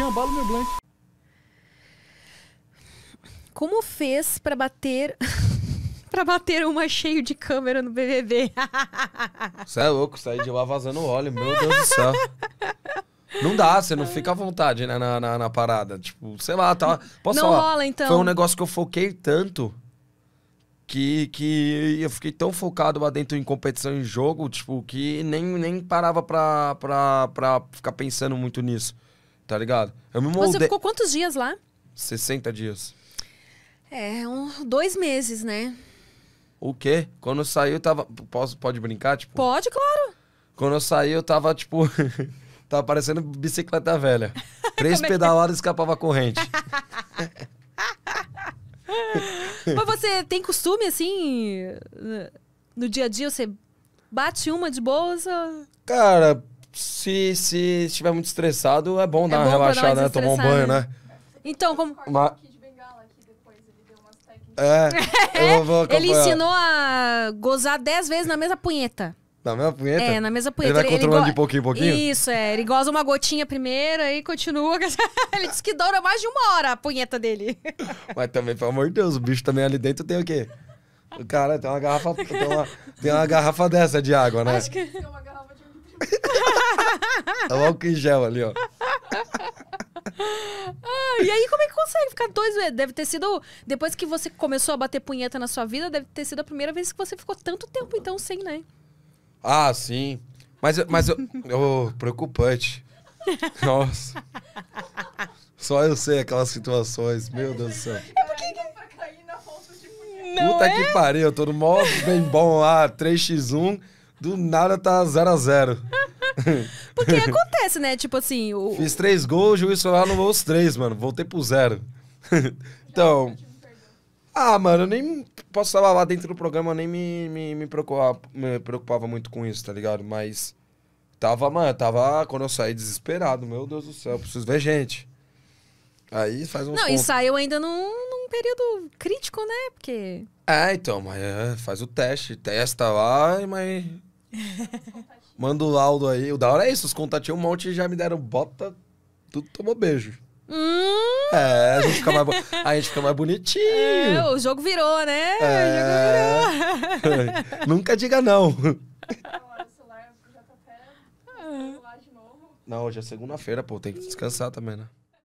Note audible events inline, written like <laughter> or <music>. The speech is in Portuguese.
Jean, bala meu blunt. Como fez para bater <laughs> para bater uma cheio de câmera no BBB? Você é louco, saí de lá vazando óleo, meu Deus do céu. Não dá, você não fica à vontade né, na, na, na parada. Tipo, sei lá, tá. Posso não falar? rola, então. Foi um negócio que eu foquei tanto que, que eu fiquei tão focado lá dentro em competição e jogo, tipo, que nem, nem parava pra, pra, pra ficar pensando muito nisso. Tá ligado? Eu me Você ficou quantos dias lá? 60 dias. É, um, dois meses, né? O quê? Quando eu saí, eu tava. Posso, pode brincar? Tipo? Pode, claro. Quando eu saí, eu tava, tipo. <laughs> tava parecendo bicicleta velha. <laughs> Três é é? pedaladas e escapava a corrente. <laughs> Mas você tem costume, assim. No dia a dia, você bate uma de bolsa? Cara, se, se estiver muito estressado, é bom dar é uma relaxada, né? Tomar um banho, né? Então, como. Uma... É, <laughs> eu vou acompanhar. Ele ensinou a gozar 10 vezes na mesma punheta. Na mesma punheta? É, na mesma punheta. Ele vai ele, controlando ele go... de pouquinho em pouquinho? Isso, é. Ele goza uma gotinha primeiro, aí continua. <laughs> ele disse que dura mais de uma hora a punheta dele. <laughs> Mas também, pelo amor de Deus, o bicho também ali dentro tem o quê? O cara tem uma garrafa, tem uma, tem uma garrafa dessa de água, né? Acho que... Tem uma garrafa é o álcool em gel ali, ó. Ah, e aí, como é que consegue ficar dois meses? Deve ter sido. Depois que você começou a bater punheta na sua vida, deve ter sido a primeira vez que você ficou tanto tempo, então, sem, né? Ah, sim. Mas, mas oh, preocupante. Nossa. Só eu sei aquelas situações, meu Deus do céu. É porque Não Puta é? que pariu, eu tô no modo bem bom lá, 3x1. Do nada tá 0x0. <laughs> Porque acontece, né? Tipo assim. O... Fiz três gols, o juiz foi lá, não os três, mano. Voltei pro zero. <laughs> então. Ah, mano, eu nem posso falar lá dentro do programa, eu nem me, me, me, preocupava, me preocupava muito com isso, tá ligado? Mas tava, mano, tava quando eu saí desesperado, meu Deus do céu, preciso ver gente. Aí faz um. Não, pontos. e saiu ainda num, num período crítico, né? Porque. É, então, mas é, faz o teste, testa lá, mas <laughs> Manda o laudo aí. O da hora é isso, os contatinhos, um monte já me deram bota, tudo tomou beijo. Hum. É, a gente fica mais, bo... a gente fica mais bonitinho. É, o jogo virou, né? É... O jogo virou. <laughs> Nunca diga não. <laughs> Não, hoje é segunda-feira, pô, tem que descansar também, né?